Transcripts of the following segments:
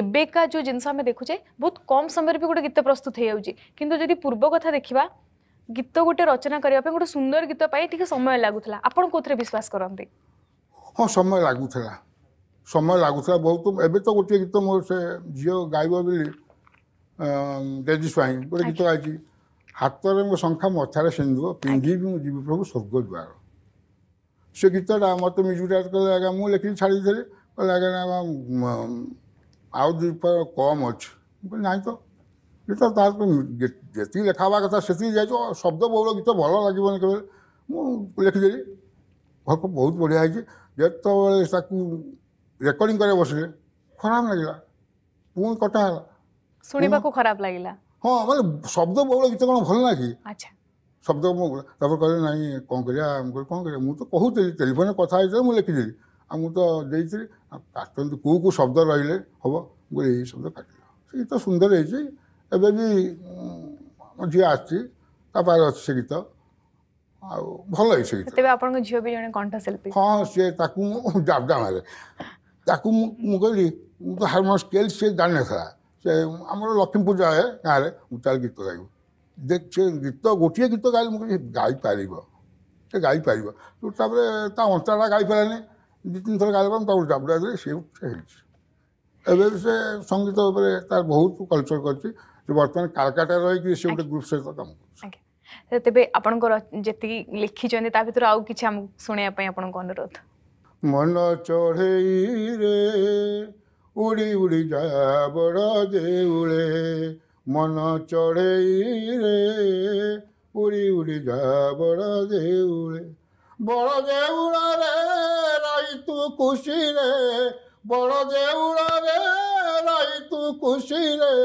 এবেকা যে জিনিস আমি দেখুছে বহুত কম সময়ের বি গোটে গীত প্রস্তুত হয়ে যাচ্ছে কিন্তু যদি পূর্ব কথা দেখা গীত গোটে রচনা করা গোটে সুন্দর গীত পাই টিকে সময় লাগুলা আপনার কোথায় বিশ্বাস করতে হ্যাঁ সময় লাগুলা সময় লাগুলা বহুত এবে তো গোটিয়ে গীত মো সে ঝিও গাইব বলে তেজী স্বাଇଁ গোটে গীত গাইছি হাতরে মো শঙ্খা মথারে সিন্ধু পিঁধিবি মু ଯିବି ପ୍ରଭୁ ସ୍ୱର୍ଗ ଦ୍ୱାର ସେ ଗୀତଟା ମୋତେ ମ୍ୟୁଜିକ୍ ଡାଇରେକ୍ଟର କଲେ ଆଜ୍ଞା ମୁଁ ଲେଖିକି ଛାଡ଼ିଦେଲି କହିଲେ ଆଜ୍ଞା આવડી કોમ જ ନାଇଁ ତ ଗୀତ ତାର ଯେତିକି ଲେଖା ହେବା କଥା ସେତିକି ଯାଇଛ ଶବ୍ଦ ବହୁଳ ଗୀତ ଭଲ ଲାଗିବନି କେବେ ମୁଁ ଲେଖିଦେଲି ଘରକୁ ବହୁତ ବଢ଼ିଆ ହେଇଛି ଯେତେବେଳେ ତାକୁ ରେକର୍ଡ଼ିଂ କରିବାକୁ ବସିଲେ ଖରାପ ଲାଗିଲା ପୁଣି କଟା ହେଲା ଶୁଣିବାକୁ ଖରାପ ଲାଗିଲା ହଁ ମାନେ ଶବ୍ଦ ବହୁଳ ଗୀତ କ'ଣ ଭଲ ନା କି ଶବ୍ଦ ମୁଁ ତାପରେ କହିଲେ ନାଇଁ କ'ଣ କରିବା ମୁଁ କହିଲି କ'ଣ କରିବା ମୁଁ ତ କହୁଥିଲି ଟେଲିଫୋନରେ କଥା ହେଇଥିଲେ ମୁଁ ଲେଖିଦେଲି ଆମକୁ ତ ଦେଇଥିଲେ କାଟନ୍ତୁ କେଉଁ କେଉଁ ଶବ୍ଦ ରହିଲେ ହେବ ମୁଁ କହିଲି ଏଇ ଶବ୍ଦ କାଟିଲ ସେ ଗୀତ ସୁନ୍ଦର ହେଇଛି ଏବେ ବି ମୋ ଝିଅ ଆସିଛି ତା ପାଖରେ ଅଛି ସେ ଗୀତ ଆଉ ଭଲ ହେଇଛି ସେ ଗୀତ ତେବେ ଆପଣଙ୍କ ଝିଅ ବି ଜଣେ କଣ୍ଠଶିଳ୍ପୀ ହଁ ସିଏ ତାକୁ ମୁଁ ଜାବଦାମାରେ ତାକୁ ମୁଁ ମୁଁ କହିଲି ମୁଁ ତ ହାରମୋନିୟମ୍ ସ୍କେଲ୍ ସିଏ ଜାଣିନଥିଲା ସେ ଆମର ଲକ୍ଷ୍ମୀ ପୂଜା ଗାଁରେ ମୁଁ ତାହେଲେ ଗୀତ ଗାଇବୁ ଦେଖ ସେ ଗୀତ ଗୋଟିଏ ଗୀତ ଗାଇଲେ ମୁଁ କହିଲି ଗାଇପାରିବ ସେ ଗାଇପାରିବ ତାପରେ ତା ଅଣ୍ଟାଟା ଗାଇପାରେନି ଦୁଇ ଥର ଆଲବମ୍ ତାକୁ ଡବ୍ଲ୍ୟୁଆର୍ରେ ସିଫ୍ଟ ହେଇଛି ଏବେ ସେ ସଙ୍ଗୀତ ଉପରେ ତାର ବହୁତ କଲଚର କରିଛି ସେ ବର୍ତ୍ତମାନ କାଲକାଟା ରହିକି ସେ ଗୋଟେ ଗ୍ରୁପ୍ ସହିତ କାମ କରୁଛି ତେବେ ଆପଣଙ୍କର ଯେତିକି ଲେଖିଛନ୍ତି ତା ଭିତରୁ ଆଉ କିଛି ଆମକୁ ଶୁଣିବା ପାଇଁ ଆପଣଙ୍କ ଅନୁରୋଧ ମନ ଚଢ଼େଇରେ ଉଡ଼ି ଉଡ଼ି ଯା ଦେଉଳେ ମନ ଚଢ଼େଇରେ ଉଡ଼ି ଉଡ଼ି ଯା ଦେଉଳେ বড় দেউড়া রে রাইতু খুশি রে বড় দেউড়া রে রাইতু খুশি রে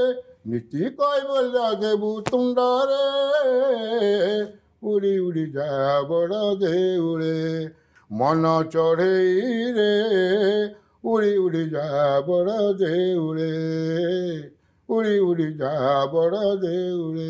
নীতি কয় বললা দেবু তুন্ডা উড়ি উড়ি যা বড় দেউড়ে মন চড়েই রে উড়ি উড়ি যা বড় দেউড়ে উড়ি উড়ি যা বড় দেউড়ে